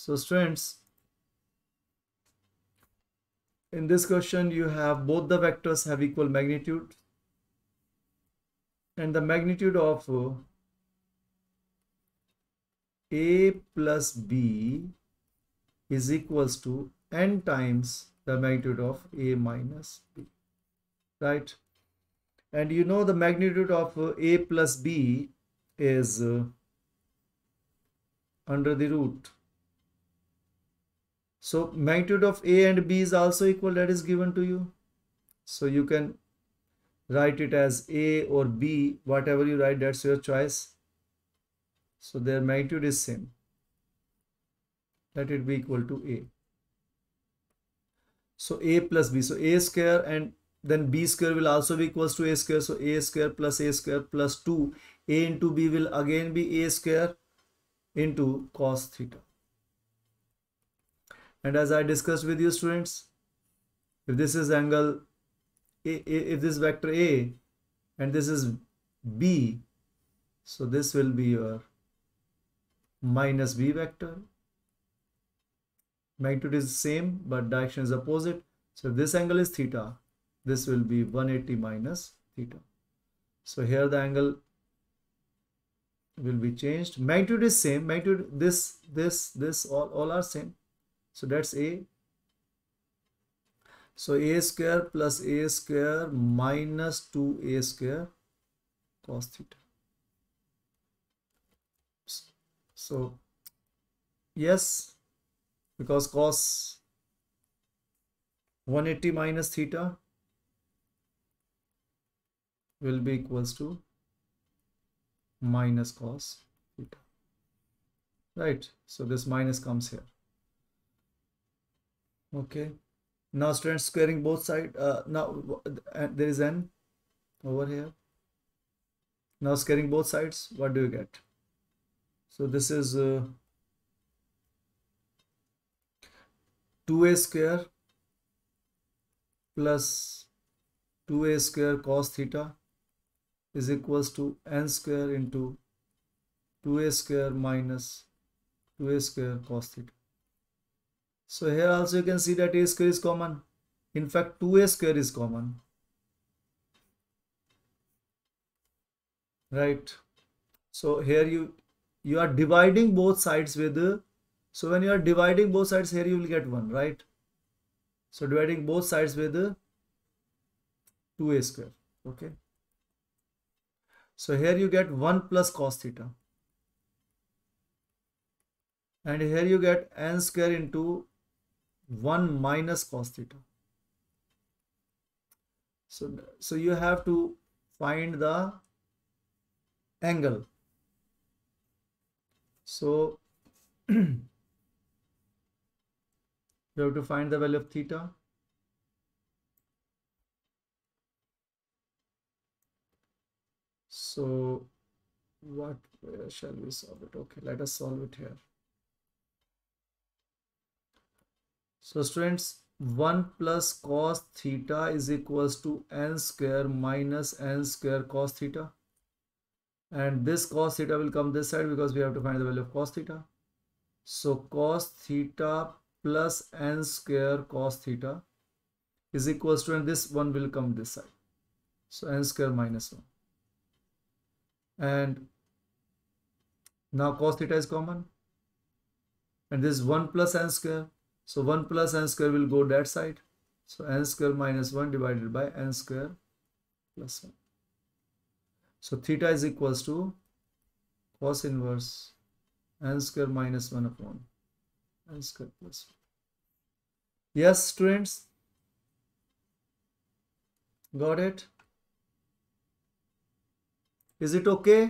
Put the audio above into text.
So students, in this question you have both the vectors have equal magnitude and the magnitude of a plus b is equals to n times the magnitude of a minus b right and you know the magnitude of a plus b is under the root so magnitude of A and B is also equal that is given to you. So you can write it as A or B, whatever you write, that's your choice. So their magnitude is same. Let it be equal to A. So A plus B. So A square and then B square will also be equals to A square. So A square plus A square plus 2. A into B will again be A square into cos theta and as I discussed with you students if this is angle if this vector A and this is B so this will be your minus B vector magnitude is same but direction is opposite so this angle is theta this will be 180 minus theta so here the angle will be changed magnitude is same magnitude this this this all all are same so that's a so a square plus a square minus 2a square cos theta so yes because cos 180 minus theta will be equals to minus cos theta right so this minus comes here okay now students squaring both side uh, now uh, there is n over here now squaring both sides what do you get so this is uh, 2a square plus 2a square cos theta is equals to n square into 2a square minus 2a square cos theta so here also you can see that a square is common. In fact, 2a square is common. Right. So here you you are dividing both sides with so when you are dividing both sides here you will get 1 right so dividing both sides with 2a square okay so here you get 1 plus cos theta and here you get n square into 1 minus cos theta. So, so you have to find the angle. So you have to find the value of theta. So what shall we solve it? Okay, let us solve it here. So students 1 plus cos theta is equals to n square minus n square cos theta and this cos theta will come this side because we have to find the value of cos theta. So cos theta plus n square cos theta is equals to and this one will come this side. So n square minus 1 and now cos theta is common and this 1 plus n square so 1 plus n square will go that side. So n square minus 1 divided by n square plus 1. So theta is equals to cos inverse n square minus 1 upon n square plus 1. Yes, students? Got it? Is it okay?